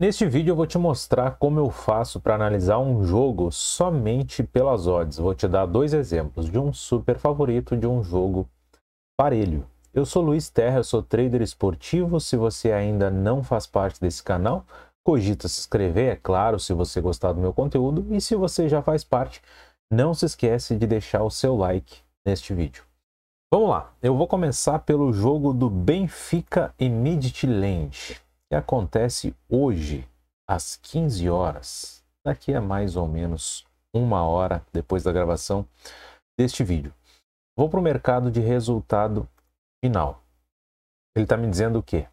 Neste vídeo eu vou te mostrar como eu faço para analisar um jogo somente pelas odds. Vou te dar dois exemplos de um super favorito de um jogo parelho. Eu sou Luiz Terra, sou trader esportivo. Se você ainda não faz parte desse canal, cogita se inscrever, é claro, se você gostar do meu conteúdo. E se você já faz parte, não se esquece de deixar o seu like neste vídeo. Vamos lá, eu vou começar pelo jogo do Benfica e Midtjylland que acontece hoje, às 15 horas, daqui a mais ou menos uma hora depois da gravação deste vídeo. Vou para o mercado de resultado final. Ele está me dizendo o quê?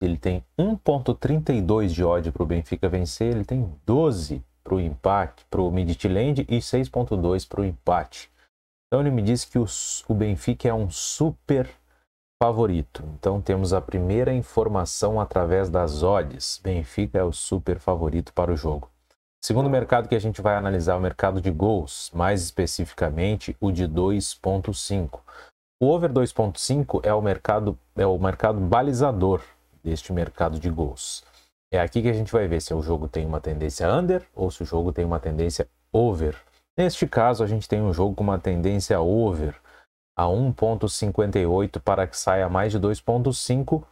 Ele tem 1,32 de odd para o Benfica vencer, ele tem 12 para o empate, para o Midtjylland e 6,2 para o empate. Então ele me diz que o, o Benfica é um super favorito. Então temos a primeira informação através das odds. Benfica é o super favorito para o jogo. Segundo mercado que a gente vai analisar é o mercado de gols, mais especificamente o de 2.5. O over 2.5 é o mercado é o mercado balizador deste mercado de gols. É aqui que a gente vai ver se é o jogo tem uma tendência under ou se o jogo tem uma tendência over. Neste caso, a gente tem um jogo com uma tendência over a 1,58 para que saia mais de 2,5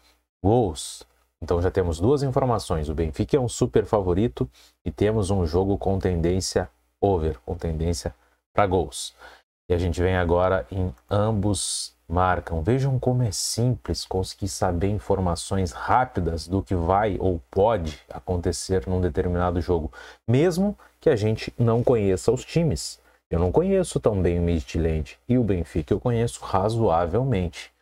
gols. Então já temos duas informações: o Benfica é um super favorito e temos um jogo com tendência over, com tendência para gols. E a gente vem agora em ambos marcam. Vejam como é simples conseguir saber informações rápidas do que vai ou pode acontecer num determinado jogo, mesmo que a gente não conheça os times. Eu não conheço tão bem o Midtjylland e o Benfica eu conheço razoavelmente.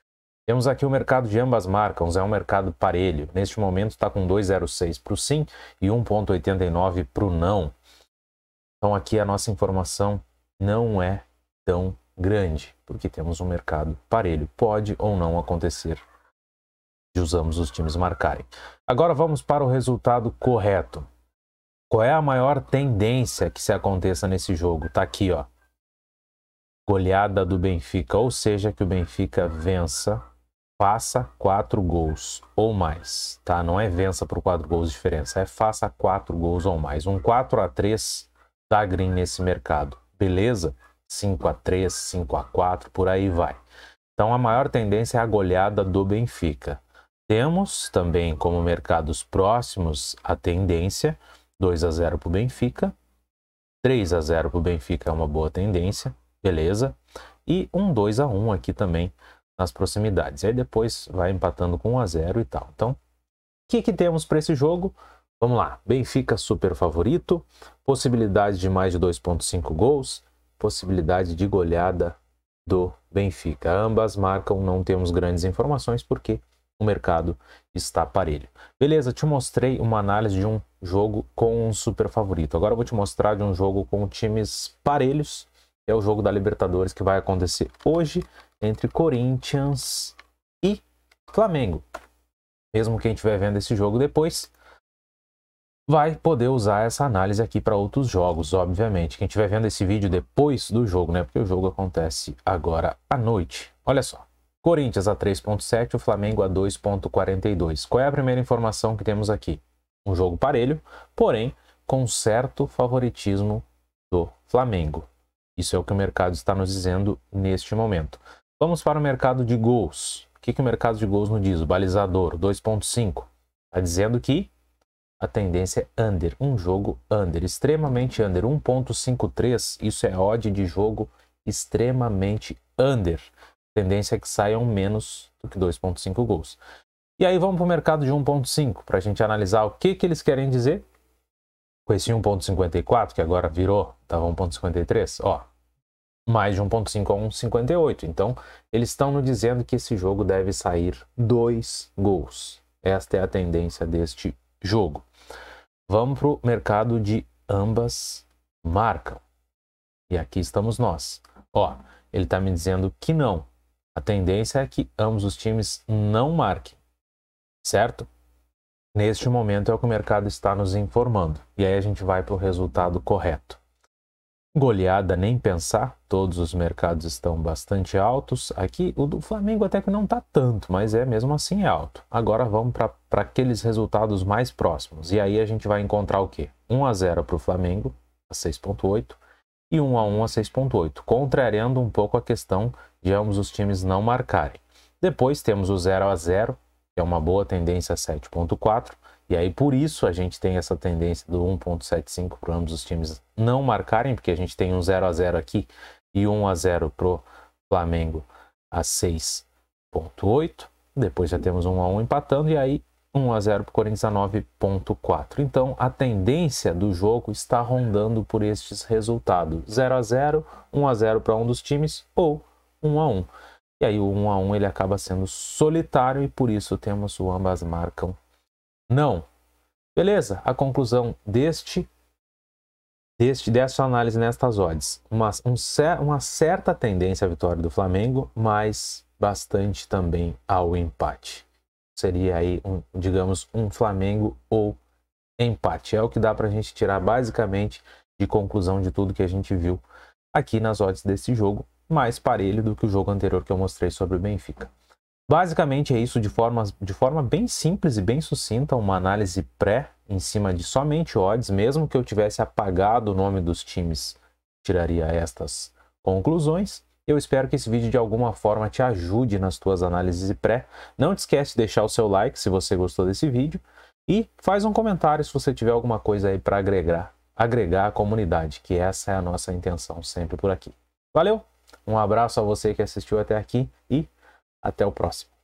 Temos aqui o mercado de ambas marcas, é um mercado parelho. Neste momento está com 2,06 para o sim e 1,89 para o não. Então aqui a nossa informação não é tão grande, porque temos um mercado parelho. Pode ou não acontecer de usamos os times marcarem. Agora vamos para o resultado correto. Qual é a maior tendência que se aconteça nesse jogo? Tá aqui, ó. Goleada do Benfica, ou seja, que o Benfica vença, faça quatro gols ou mais, tá? Não é vença por quatro gols de diferença, é faça quatro gols ou mais. Um 4 a 3 da green nesse mercado, beleza? 5 a 3, 5 a 4, por aí vai. Então a maior tendência é a goleada do Benfica. Temos também como mercados próximos a tendência 2 a 0 para o Benfica. 3 a 0 para o Benfica é uma boa tendência, beleza. E um 2 a 1 aqui também nas proximidades. Aí depois vai empatando com 1 a 0 e tal. Então, o que, que temos para esse jogo? Vamos lá, Benfica super favorito, possibilidade de mais de 2.5 gols, possibilidade de goleada do Benfica. Ambas marcam, não temos grandes informações porque o mercado está parelho. Beleza, te mostrei uma análise de um jogo com um super favorito. Agora eu vou te mostrar de um jogo com times parelhos. É o jogo da Libertadores que vai acontecer hoje entre Corinthians e Flamengo. Mesmo quem estiver vendo esse jogo depois, vai poder usar essa análise aqui para outros jogos, obviamente. Quem estiver vendo esse vídeo depois do jogo, né? Porque o jogo acontece agora à noite. Olha só. Corinthians a 3,7, o Flamengo a 2,42. Qual é a primeira informação que temos aqui? Um jogo parelho, porém com certo favoritismo do Flamengo. Isso é o que o mercado está nos dizendo neste momento. Vamos para o mercado de gols. O que, que o mercado de gols nos diz? O balizador 2,5. Está dizendo que a tendência é under, um jogo under, extremamente under, 1.53, isso é odd de jogo extremamente under tendência é que saiam menos do que 2,5 gols. E aí vamos para o mercado de 1,5 para a gente analisar o que, que eles querem dizer com esse 1,54, que agora virou, tá estava 1,53, ó, mais de 1,5 a 1,58. Então, eles estão nos dizendo que esse jogo deve sair dois gols. Esta é a tendência deste jogo. Vamos para o mercado de ambas marcam. E aqui estamos nós. Ó, ele está me dizendo que não. A tendência é que ambos os times não marquem, certo? Neste momento é o que o mercado está nos informando. E aí a gente vai para o resultado correto. Goleada nem pensar, todos os mercados estão bastante altos. Aqui o do Flamengo até que não está tanto, mas é mesmo assim alto. Agora vamos para aqueles resultados mais próximos. E aí a gente vai encontrar o quê? 1 a 0 para o Flamengo, a 6.8 e 1 a 1 a 6.8, contrariando um pouco a questão de ambos os times não marcarem. Depois temos o 0 a 0, que é uma boa tendência a 7.4, e aí por isso a gente tem essa tendência do 1.75 para ambos os times não marcarem, porque a gente tem um 0 a 0 aqui e 1 a 0 pro Flamengo a 6.8. Depois já temos um a um empatando e aí 1 a 0 para o Corinthians a 9.4. Então, a tendência do jogo está rondando por estes resultados: 0 a 0, 1 a 0 para um dos times ou 1 a 1. E aí o 1 a 1 ele acaba sendo solitário e por isso temos o ambas marcam não. Beleza? A conclusão deste deste dessa análise nestas odds, uma, um, uma certa tendência à vitória do Flamengo, mas bastante também ao empate seria aí, um, digamos, um Flamengo ou empate. É o que dá para a gente tirar basicamente de conclusão de tudo que a gente viu aqui nas odds desse jogo, mais parelho do que o jogo anterior que eu mostrei sobre o Benfica. Basicamente é isso de forma, de forma bem simples e bem sucinta, uma análise pré em cima de somente odds, mesmo que eu tivesse apagado o nome dos times, tiraria estas conclusões. Eu espero que esse vídeo de alguma forma te ajude nas tuas análises e pré. Não te esquece de deixar o seu like se você gostou desse vídeo e faz um comentário se você tiver alguma coisa aí para agregar, agregar à comunidade, que essa é a nossa intenção sempre por aqui. Valeu, um abraço a você que assistiu até aqui e até o próximo.